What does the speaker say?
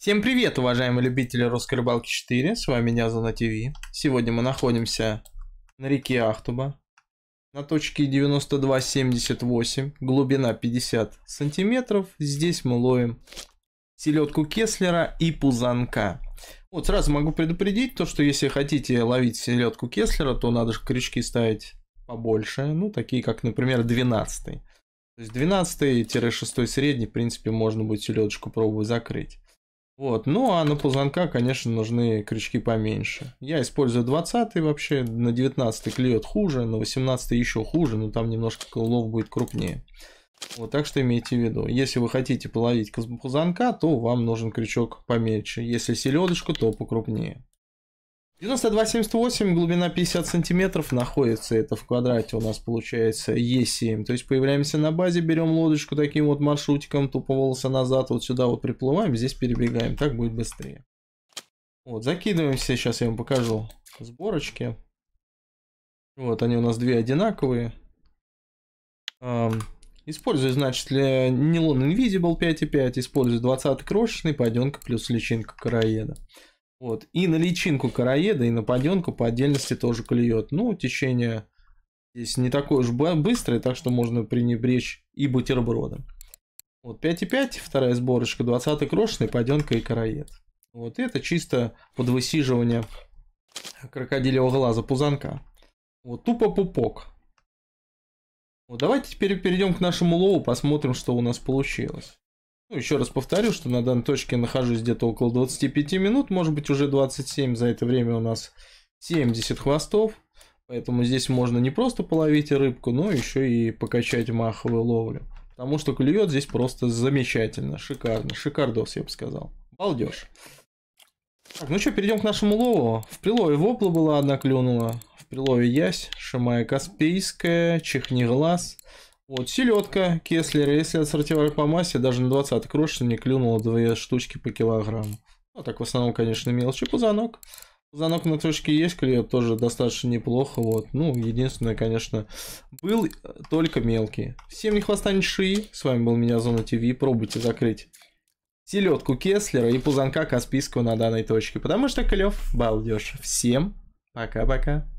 Всем привет, уважаемые любители русской рыбалки 4, с вами Нязана ТВ. Сегодня мы находимся на реке Ахтуба, на точке 92.78, глубина 50 сантиметров. Здесь мы ловим селедку Кеслера и пузанка. Вот сразу могу предупредить, то что если хотите ловить селедку Кеслера, то надо же крючки ставить побольше, ну такие как, например, 12 То есть 12-6 средний, в принципе, можно будет селедочку пробовать закрыть. Вот, ну а на пузанка, конечно, нужны крючки поменьше. Я использую 20 вообще, на 19 клюет хуже, на 18 еще хуже, но там немножко улов будет крупнее. Вот, так что имейте в виду, если вы хотите половить пузанка, то вам нужен крючок помельче, если селедочку, то покрупнее. 92,78, глубина 50 сантиметров, находится это в квадрате у нас получается Е7. То есть появляемся на базе, берем лодочку таким вот маршрутиком, тупо волоса назад, вот сюда вот приплываем, здесь перебегаем, так будет быстрее. Вот, закидываемся, сейчас я вам покажу сборочки. Вот, они у нас две одинаковые. Эм, использую, значит, нейлон Invisible 5.5, использую 20 крошечный, пойденка плюс личинка короеда. Вот. И на личинку короеда, и на паденку по отдельности тоже клюет. Ну, течение здесь не такое уж быстрое, так что можно пренебречь и бутербродом. Вот 5,5, вторая сборочка, 20 крошечный, паденка и короед. Вот это чисто под высиживание крокодилевого глаза пузанка. Вот тупо пупок. Вот давайте теперь перейдем к нашему лову, посмотрим, что у нас получилось. Ну, еще раз повторю, что на данной точке нахожусь где-то около 25 минут, может быть уже 27, за это время у нас 70 хвостов. Поэтому здесь можно не просто половить рыбку, но еще и покачать маховую ловлю. Потому что клюет здесь просто замечательно, шикарно, шикардос, я бы сказал. Балдеж. Так, ну что, перейдем к нашему лову. В прилове вопла была одна клюнула, в прилове ясь, шимая каспийская, чехнеглаз. глаз. Вот, селедка Кеслера, если отсортировать по массе, даже на 20 крошечный не клюнуло две штучки по килограмму. Ну, так в основном, конечно, мелочи. Пузанок. Пузанок на точке есть, клюет тоже достаточно неплохо, вот. Ну, единственное, конечно, был э, только мелкий. Всем не хвоста не ши. С вами был меня Зона ТВ. Пробуйте закрыть селедку Кеслера и пузанка Каспийского на данной точке, потому что клев балдеж. Всем пока-пока.